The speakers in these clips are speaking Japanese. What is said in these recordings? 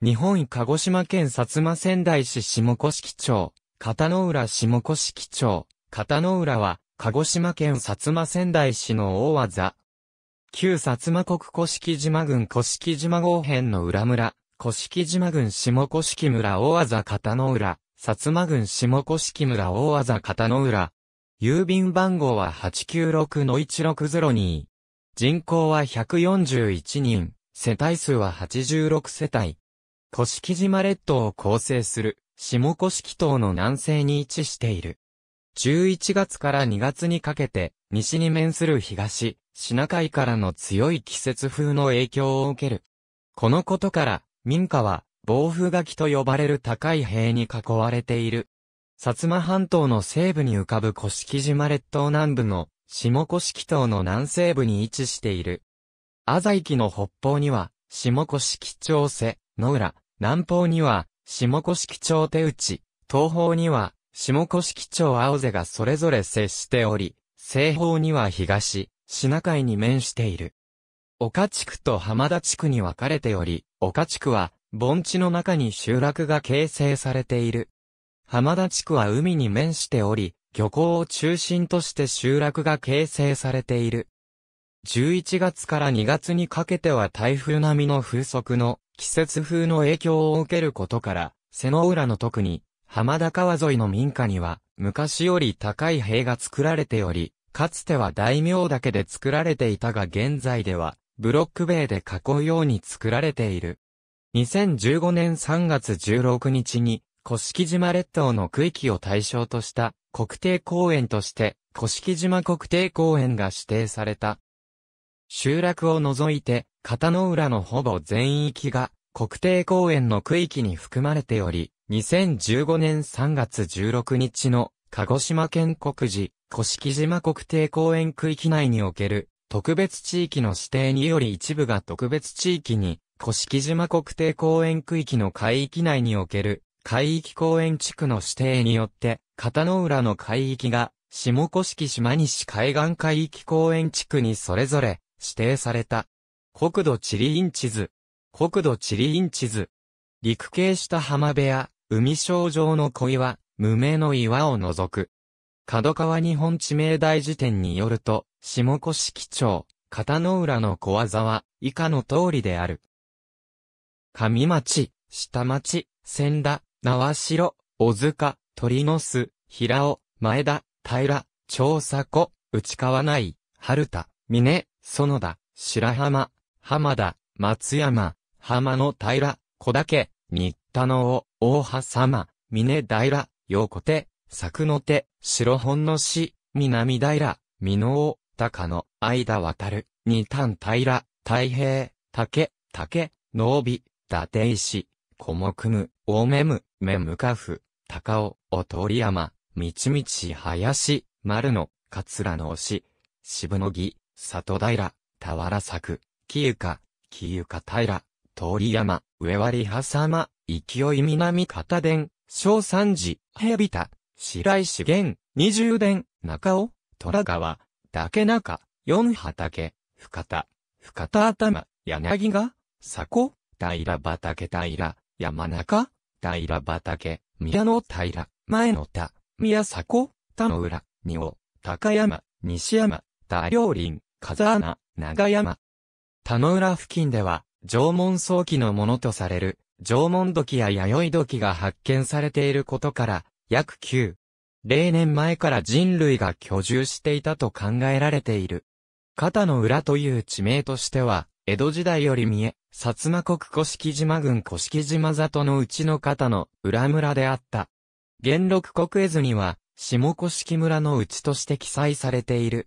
日本鹿児島県薩摩仙台市下甑町、片野浦下甑町、片野浦は、鹿児島県薩摩仙台市の大技。旧薩摩国古式島郡式島合編の裏村、古式島郡下甑村大技片野浦、薩摩郡下甑村大技片野浦。郵便番号は896-1602。人口は141人、世帯数は86世帯。甑島列島を構成する、下甑島の南西に位置している。11月から2月にかけて、西に面する東、シナ海からの強い季節風の影響を受ける。このことから、民家は、暴風垣と呼ばれる高い塀に囲われている。薩摩半島の西部に浮かぶ甑島列島南部の、下甑島の南西部に位置している。浅井木の北方には、下甑町瀬、野浦、南方には、下甑町手内、東方には、下甑町青瀬がそれぞれ接しており、西方には東、品海に面している。岡地区と浜田地区に分かれており、岡地区は、盆地の中に集落が形成されている。浜田地区は海に面しており、漁港を中心として集落が形成されている。11月から2月にかけては台風並みの風速の季節風の影響を受けることから、瀬の浦の特に、浜田川沿いの民家には、昔より高い塀が作られており、かつては大名だけで作られていたが現在では、ブロック塀で囲うように作られている。2015年3月16日に、古式島列島の区域を対象とした国定公園として、古式島国定公園が指定された。集落を除いて、片野浦のほぼ全域が国定公園の区域に含まれており、2015年3月16日の鹿児島県国寺、古式島国定公園区域内における特別地域の指定により一部が特別地域に、古式島国定公園区域の海域内における海域公園地区の指定によって、片野浦の海域が下古式島西海岸海域公園地区にそれぞれ指定された。国土地理院地図。国土地理院地図。陸系した浜辺や海礁上の小岩、無名の岩を除く。角川日本地名大辞典によると、下越基町、片野浦の小技は、以下の通りである。上町、下町、千田、縄城、小塚、鳥の巣、平尾、前田、平、調査湖、内川内、春田、峰、園田、白浜、浜田、松山、浜の平、小岳、新田の尾、大葉様、峰平、横手、柵の手、白本の市、南平、美濃、高野、間渡る、二丹平、太平、竹、竹、農美、伊達石、小木組、大目む、目むかふ、高尾、お鳥り山、道道林、丸の、桂の押し、渋野木、里平、田原作、木床、木床平、通山、上割葉様、勢い南片伝、小三寺、蛇田、白石源、二重伝、中尾、虎川、竹中、四畑、深田、深田頭、柳が、佐古、平畑平、山中、平畑、宮の平、前の田、宮迫、田の浦、二尾、高山、西山、大両林、風穴、長山。田野浦付近では、縄文早期のものとされる、縄文土器や弥生土器が発見されていることから、約9、例年前から人類が居住していたと考えられている。肩の裏という地名としては、江戸時代より見え、薩摩国古式島郡古式島里のうちの肩の裏村であった。元禄国絵図には、下古式村のうちとして記載されている。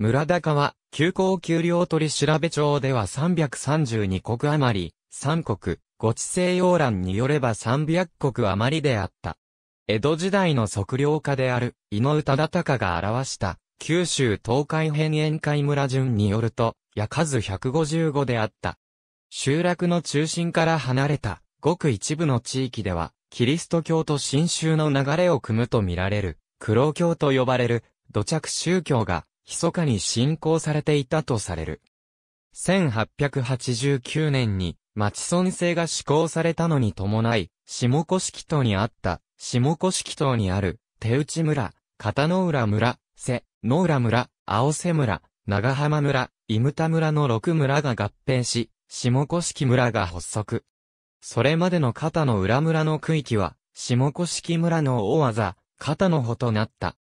村高は、休校給料取調べ帳では332国余り、3国、ご地西洋欄によれば300国余りであった。江戸時代の測量家である、井上忠敬が表した、九州東海辺沿海村順によると、や数155であった。集落の中心から離れた、ごく一部の地域では、キリスト教と新宗の流れを組むとみられる、黒教と呼ばれる、土着宗教が密かに信仰されていたとされる。1889年に、町村制が施行されたのに伴い、下古式島にあった、下古式島にある、手内村、片野浦村、瀬、野浦村、青瀬村、長浜村、伊牟田村の6村が合併し、下古式村が発足。それまでの片野浦村の区域は、下古式村の大技、片野穂となった。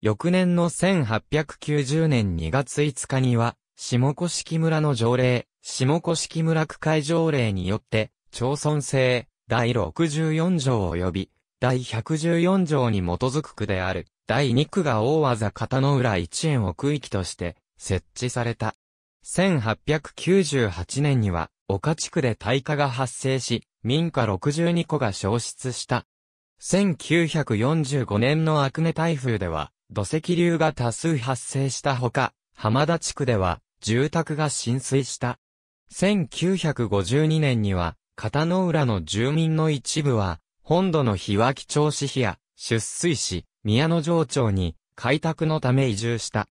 翌年の1890年2月5日には、下古式村の条例、下古式村区会条例によって、町村制、第64条及び、第114条に基づく区である、第2区が大技片野浦一円を区域として、設置された。1898年には、岡地区で大火が発生し、民家62戸が消失した。1945年のアクネ台風では、土石流が多数発生したほか、浜田地区では住宅が浸水した。1952年には、片野浦の住民の一部は、本土の日脇町市比や出水市、宮野城町に開拓のため移住した。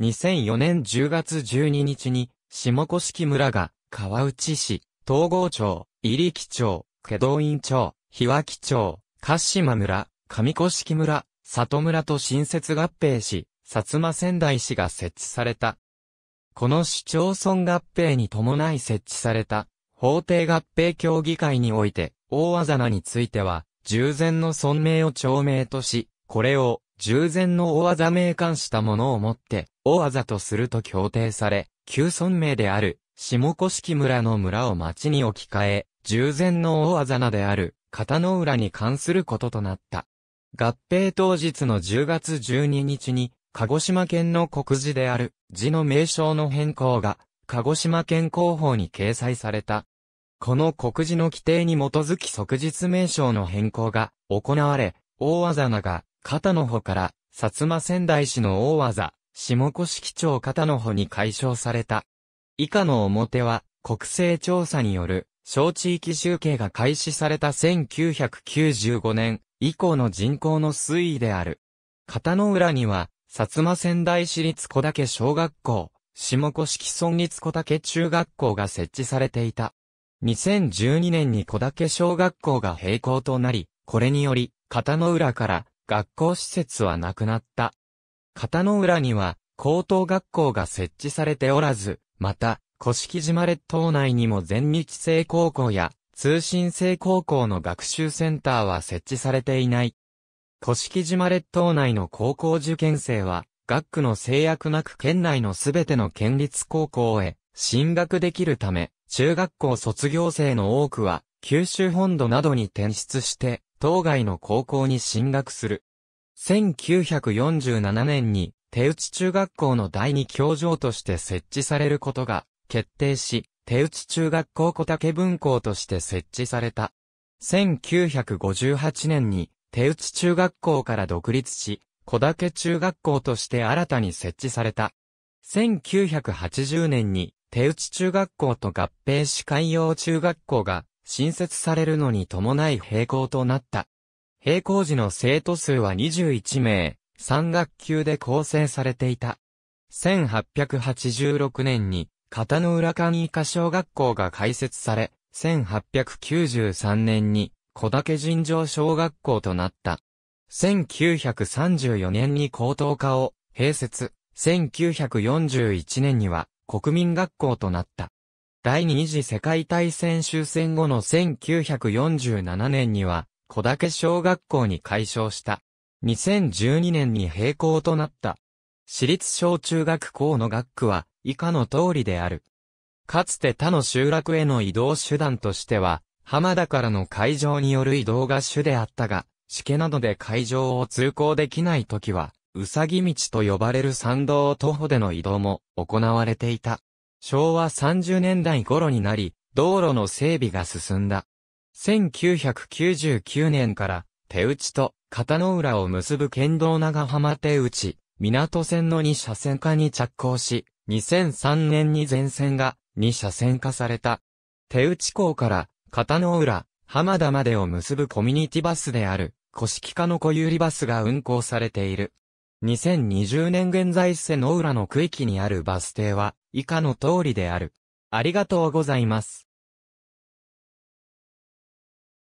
2004年10月12日に、下甑村が川内市、東郷町、入木町、下道院町、日脇町、鹿島村、上甑村、里村と新設合併し、薩摩仙台市が設置された。この市町村合併に伴い設置された、法定合併協議会において、大技名については、従前の村名を町名とし、これを、従前の大技名冠したものをもって、大技とすると協定され、旧村名である、下甑村の村を町に置き換え、従前の大技名である、片野浦に関することとなった。合併当日の10月12日に、鹿児島県の国字である字の名称の変更が、鹿児島県広報に掲載された。この国字の規定に基づき即日名称の変更が行われ、大技名が片の方から薩摩仙台市の大技、下下甑町片の方に解消された。以下の表は国勢調査による小地域集計が開始された1995年以降の人口の推移である。片野浦には、薩摩仙台市立小竹小学校、下古式村立小竹中学校が設置されていた。2012年に小竹小学校が閉校となり、これにより、片野浦から学校施設はなくなった。片野浦には、高等学校が設置されておらず、また、古式島列島内にも全日制高校や通信制高校の学習センターは設置されていない。古式島列島内の高校受験生は、学区の制約なく県内のすべての県立高校へ進学できるため、中学校卒業生の多くは、九州本土などに転出して、当該の高校に進学する。1947年に、手打ち中学校の第二教場として設置されることが決定し、手打中学校小竹分校として設置された。1958年に、手打中学校から独立し、小竹中学校として新たに設置された。1980年に、手打中学校と合併し海洋中学校が新設されるのに伴い閉校となった。閉校時の生徒数は21名、3学級で構成されていた。1886年に片野浦上以下小学校が開設され、1893年に小竹尋常小学校となった。1934年に高等科を併設、1941年には国民学校となった。第二次世界大戦終戦後の1947年には小竹小学校に改称した。2012年に閉校となった。私立小中学校の学区は以下の通りである。かつて他の集落への移動手段としては、浜田からの海上による移動が主であったが、しけなどで海上を通行できない時は、うさぎ道と呼ばれる山道を徒歩での移動も行われていた。昭和30年代頃になり、道路の整備が進んだ。1999年から、手打ちと片野浦を結ぶ県道長浜手打ち、港線の2車線化に着工し、2003年に全線が2車線化された。手内港から片野浦、浜田までを結ぶコミュニティバスである、古式化の小百合バスが運行されている。2020年現在瀬の浦の区域にあるバス停は、以下の通りである。ありがとうございます。